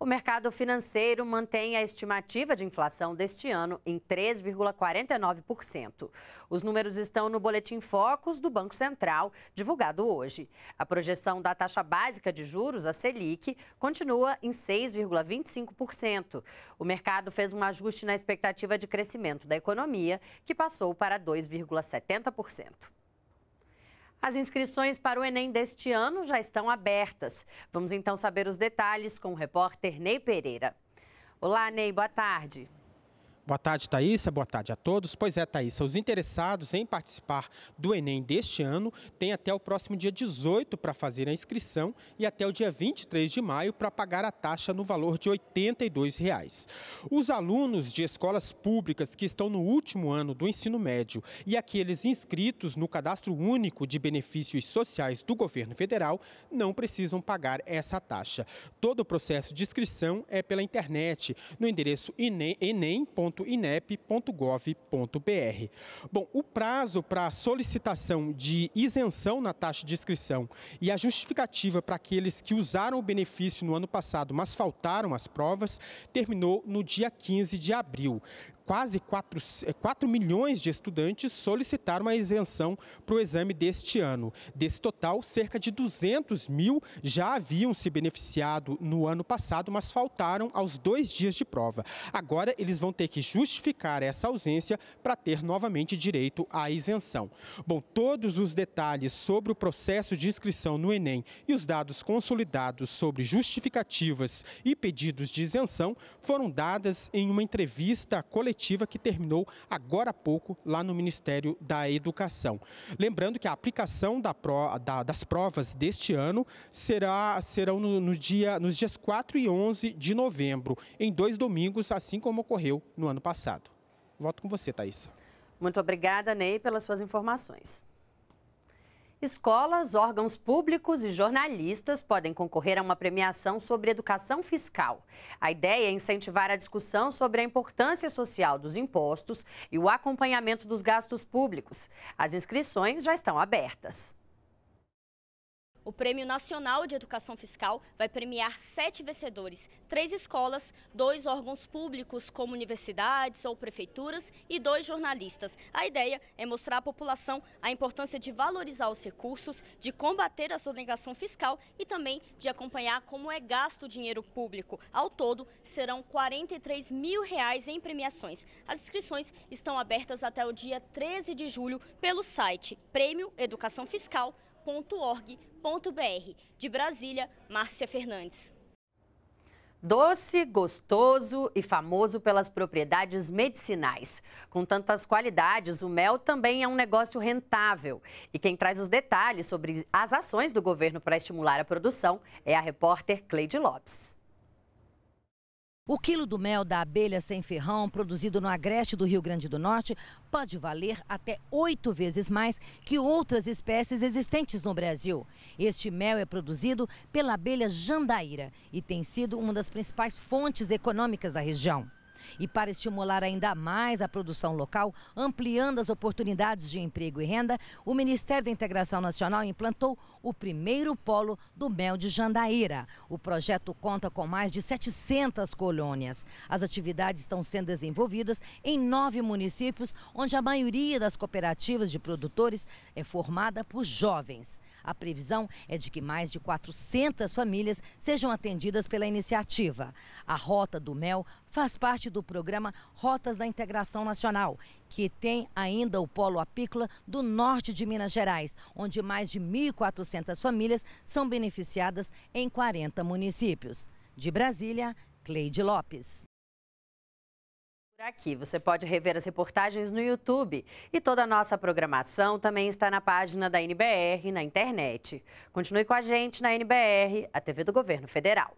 O mercado financeiro mantém a estimativa de inflação deste ano em 3,49%. Os números estão no Boletim Focus do Banco Central, divulgado hoje. A projeção da taxa básica de juros, a Selic, continua em 6,25%. O mercado fez um ajuste na expectativa de crescimento da economia, que passou para 2,70%. As inscrições para o Enem deste ano já estão abertas. Vamos então saber os detalhes com o repórter Ney Pereira. Olá, Ney, boa tarde. Boa tarde, Thaisa. Boa tarde a todos. Pois é, Thaisa, os interessados em participar do Enem deste ano têm até o próximo dia 18 para fazer a inscrição e até o dia 23 de maio para pagar a taxa no valor de R$ 82,00. Os alunos de escolas públicas que estão no último ano do ensino médio e aqueles inscritos no Cadastro Único de Benefícios Sociais do Governo Federal não precisam pagar essa taxa. Todo o processo de inscrição é pela internet, no endereço enem.com www.inep.gov.br. Bom, o prazo para a solicitação de isenção na taxa de inscrição e a justificativa para aqueles que usaram o benefício no ano passado, mas faltaram as provas, terminou no dia 15 de abril quase 4, 4 eh, milhões de estudantes solicitaram a isenção para o exame deste ano. Desse total, cerca de 200 mil já haviam se beneficiado no ano passado, mas faltaram aos dois dias de prova. Agora, eles vão ter que justificar essa ausência para ter novamente direito à isenção. Bom, todos os detalhes sobre o processo de inscrição no Enem e os dados consolidados sobre justificativas e pedidos de isenção foram dadas em uma entrevista coletiva coletiva que terminou agora há pouco lá no Ministério da Educação. Lembrando que a aplicação da pro, da, das provas deste ano será, serão no, no dia, nos dias 4 e 11 de novembro, em dois domingos, assim como ocorreu no ano passado. Volto com você, Thaís. Muito obrigada, Ney, pelas suas informações. Escolas, órgãos públicos e jornalistas podem concorrer a uma premiação sobre educação fiscal. A ideia é incentivar a discussão sobre a importância social dos impostos e o acompanhamento dos gastos públicos. As inscrições já estão abertas. O Prêmio Nacional de Educação Fiscal vai premiar sete vencedores, três escolas, dois órgãos públicos como universidades ou prefeituras e dois jornalistas. A ideia é mostrar à população a importância de valorizar os recursos, de combater a sonegação fiscal e também de acompanhar como é gasto o dinheiro público. Ao todo, serão 43 mil reais em premiações. As inscrições estão abertas até o dia 13 de julho pelo site prêmioeducaçãofiscal.com www.cultura.org.br. De Brasília, Márcia Fernandes. Doce, gostoso e famoso pelas propriedades medicinais. Com tantas qualidades, o mel também é um negócio rentável. E quem traz os detalhes sobre as ações do governo para estimular a produção é a repórter Cleide Lopes. O quilo do mel da abelha sem ferrão, produzido no agreste do Rio Grande do Norte, pode valer até oito vezes mais que outras espécies existentes no Brasil. Este mel é produzido pela abelha jandaíra e tem sido uma das principais fontes econômicas da região. E para estimular ainda mais a produção local, ampliando as oportunidades de emprego e renda, o Ministério da Integração Nacional implantou o primeiro polo do mel de Jandaíra. O projeto conta com mais de 700 colônias. As atividades estão sendo desenvolvidas em nove municípios, onde a maioria das cooperativas de produtores é formada por jovens. A previsão é de que mais de 400 famílias sejam atendidas pela iniciativa. A Rota do Mel faz parte do programa Rotas da Integração Nacional, que tem ainda o polo apícola do norte de Minas Gerais, onde mais de 1.400 famílias são beneficiadas em 40 municípios. De Brasília, Cleide Lopes. Por aqui você pode rever as reportagens no YouTube e toda a nossa programação também está na página da NBR na internet. Continue com a gente na NBR, a TV do Governo Federal.